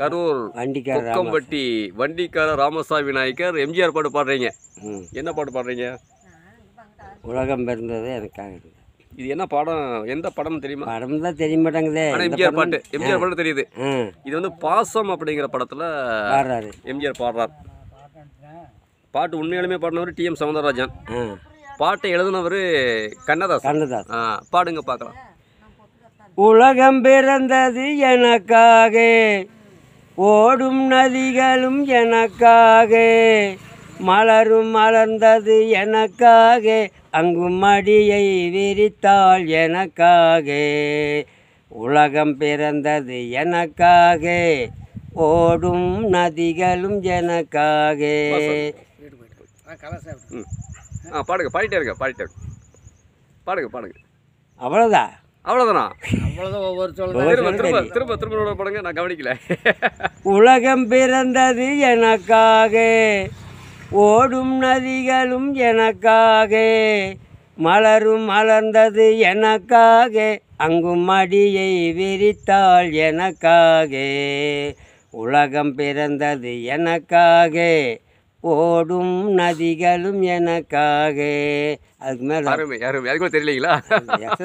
கரூர் கொக்கம்பட்டி வண்டிக்கார ராமசாமி நாயக்கர் எம்ஜிஆர் பாட்டு பாடுறீங்க என்ன பாட்டு பாடுறீங்க உலகம் பிறந்தது எனக்காக இது என்ன படம் எந்த படம் தெரியுமா படம் தான் தெரிய மாட்டாங்குதே எம்ஜிஆர் பாட்டு எம்ஜிஆர் பாட்டு தெரியுது இது வந்து பாசம் அப்படிங்கிற படத்தில் பாடுறாரு எம்ஜிஆர் பாடுறார் பாட்டு உண்மையாலுமே பாடினவர் டி எம் சவுந்தரராஜன் பாட்டை எழுதினவர் கண்ணதாஸ் கண்ணதாஸ் பாடுங்க பார்க்கலாம் உலகம் பிறந்தது எனக்காக ஓடும் நதிகளும் எனக்காக மலரும் மலர்ந்தது எனக்காக அங்கும் மடியை விரித்தாள் எனக்காக உலகம் பிறந்தது எனக்காக ஓடும் நதிகளும் எனக்காக பாடுங்க பாடிட்டே இருக்க பாடிட்டே இருக்க பாடுங்க பாடுங்க அவ்வளோதான் அவ்வளோதானா நான் கவனிக்கல உலகம் பிறந்தது எனக்காக ஓடும் நதிகளும் எனக்காக மலரும் மலர்ந்தது எனக்காக அங்கும் மடியை விரித்தாள் எனக்காக உலகம் பிறந்தது எனக்காக ஓடும் நதிகளும் எனக்காக அதுக்கு மேலே அருமை அருமை அது கூட தெரியலீங்களா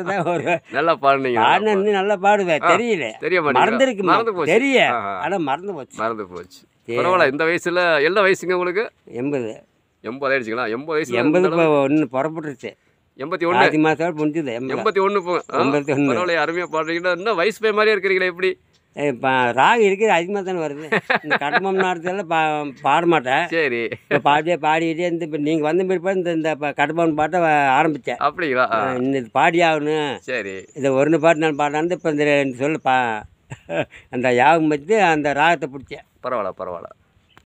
தான் ஒரு நல்லா பாடுனீங்க பாடினு நல்லா பாடுவேன் தெரியல தெரிய மறந்துருக்கு மறந்து போச்சு தெரிய ஆனால் மறந்து போச்சு மறந்து போச்சு பரவாயில்ல இந்த வயசில் எல்லா வயசுங்க உங்களுக்கு எண்பது எண்பது ஆயிடுச்சுங்களா எண்பது வயசு எண்பது ஒன்று புறப்பட்டுருச்சு எண்பத்தி ஒன்று மாதம் முடிஞ்சது எண்பத்தி ஒன்று எண்பத்தி ஒன்று அருமையாக பாடுறீங்கன்னா இன்னும் வயசு போய் மாதிரியே இருக்கிறீங்களா எப்படி இப்போ ராகு இருக்குது அதிகமாக தானே வருது இந்த கடமம் நாடத்தில் பா பாட மாட்டேன் சரி இப்போ பாடியே பாடிக்கிட்டே இருந்து இப்போ நீங்கள் வந்த பிற்பாடு இந்த இந்த இப்போ கடமம் பாட்டை ஆரம்பித்தேன் அப்படிங்களா இந்த இது பாடி ஆகணும் சரி இதை ஒரு பாட்டு நான் பாடான்னு இப்போ இந்த சொல்லு பா அந்த யாகம் வச்சு அந்த ராகத்தை பிடிச்சேன் பரவாயில்ல பரவாயில்ல